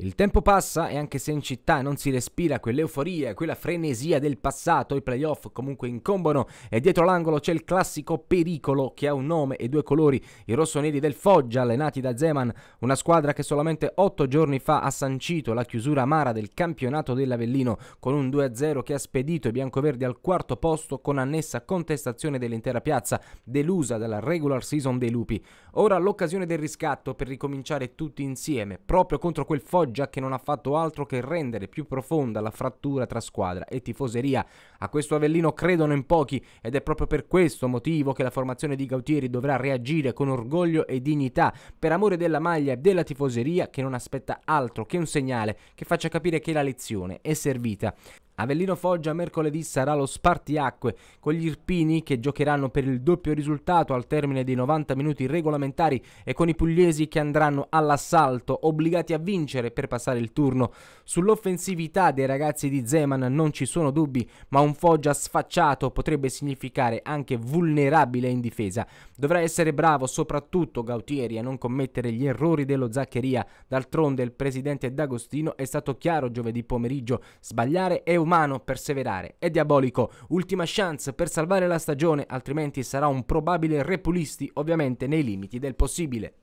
Il tempo passa e anche se in città non si respira quell'euforia quella frenesia del passato, i playoff comunque incombono e dietro l'angolo c'è il classico pericolo che ha un nome e due colori, i rossoneri del Foggia allenati da Zeman, una squadra che solamente otto giorni fa ha sancito la chiusura amara del campionato dell'Avellino con un 2-0 che ha spedito i biancoverdi al quarto posto con annessa contestazione dell'intera piazza, delusa dalla regular season dei lupi. Ora l'occasione del riscatto per ricominciare tutti insieme, proprio contro quel Foggia Foggia che non ha fatto altro che rendere più profonda la frattura tra squadra e tifoseria. A questo Avellino credono in pochi ed è proprio per questo motivo che la formazione di Gautieri dovrà reagire con orgoglio e dignità per amore della maglia e della tifoseria che non aspetta altro che un segnale che faccia capire che la lezione è servita. Avellino Foggia mercoledì sarà lo spartiacque con gli Irpini che giocheranno per il doppio risultato al termine dei 90 minuti regolamentari e con i pugliesi che andranno all'assalto obbligati a vincere per passare il turno. Sull'offensività dei ragazzi di Zeman non ci sono dubbi, ma un Foggia sfacciato potrebbe significare anche vulnerabile in difesa. Dovrà essere bravo soprattutto Gautieri a non commettere gli errori dello Zaccheria. D'altronde il presidente D'Agostino è stato chiaro giovedì pomeriggio, sbagliare è un umano perseverare. È diabolico. Ultima chance per salvare la stagione, altrimenti sarà un probabile repulisti, ovviamente nei limiti del possibile.